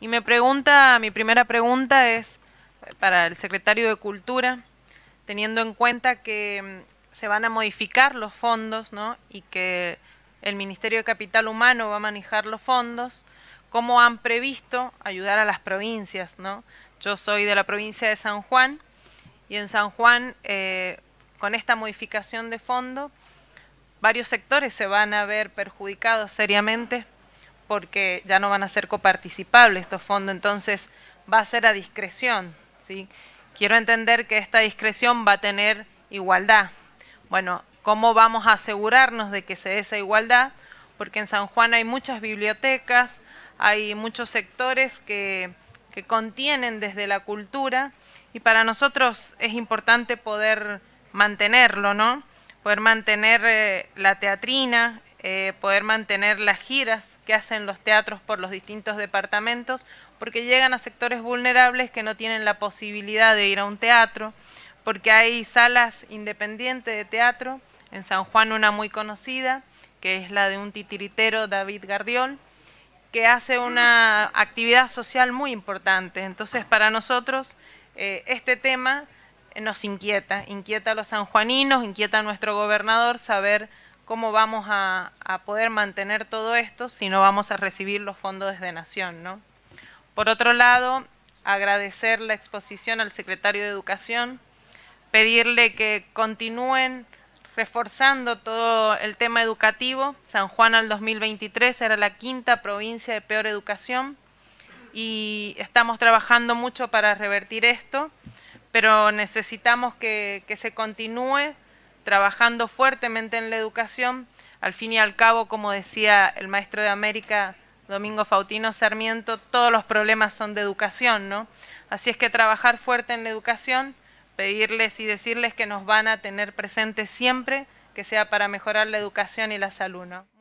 Y me pregunta, mi primera pregunta es eh, para el secretario de Cultura, teniendo en cuenta que mm, se van a modificar los fondos, Y que el Ministerio de Capital Humano va a manejar los fondos, cómo han previsto ayudar a las provincias, ¿no? Yo soy de la provincia de San Juan y en San Juan, eh, con esta modificación de fondo, varios sectores se van a ver perjudicados seriamente porque ya no van a ser coparticipables estos fondos, entonces va a ser a discreción. ¿sí? Quiero entender que esta discreción va a tener igualdad. Bueno, ¿cómo vamos a asegurarnos de que se dé esa igualdad? Porque en San Juan hay muchas bibliotecas, hay muchos sectores que, contienen desde la cultura y para nosotros es importante poder mantenerlo, ¿no? Poder mantener eh, la teatrina, eh, poder mantener las giras que hacen los teatros por los distintos departamentos, porque llegan a sectores vulnerables que no tienen la posibilidad de ir a un teatro, porque hay salas independientes de teatro, en San Juan una muy conocida, que es la de un titiritero David Gardiol, que hace una actividad social muy importante. Entonces, para nosotros, eh, este tema nos inquieta, inquieta a los sanjuaninos, inquieta a nuestro gobernador saber cómo vamos a, poder mantener todo esto si no vamos a recibir los fondos desde Nación. ¿no? Por otro lado, agradecer la exposición al secretario de Educación, pedirle que continúen reforzando todo el tema educativo. San Juan al 2023 era la quinta provincia de peor educación y estamos trabajando mucho para revertir esto, pero necesitamos que, que se continúe trabajando fuertemente en la educación. Al fin y al cabo, como decía el maestro de América, Domingo Fautino Sarmiento, todos los problemas son de educación, ¿no? Así es que trabajar fuerte en la educación, pedirles y decirles que nos van a tener presentes siempre, que sea para mejorar la educación y la salud, ¿no?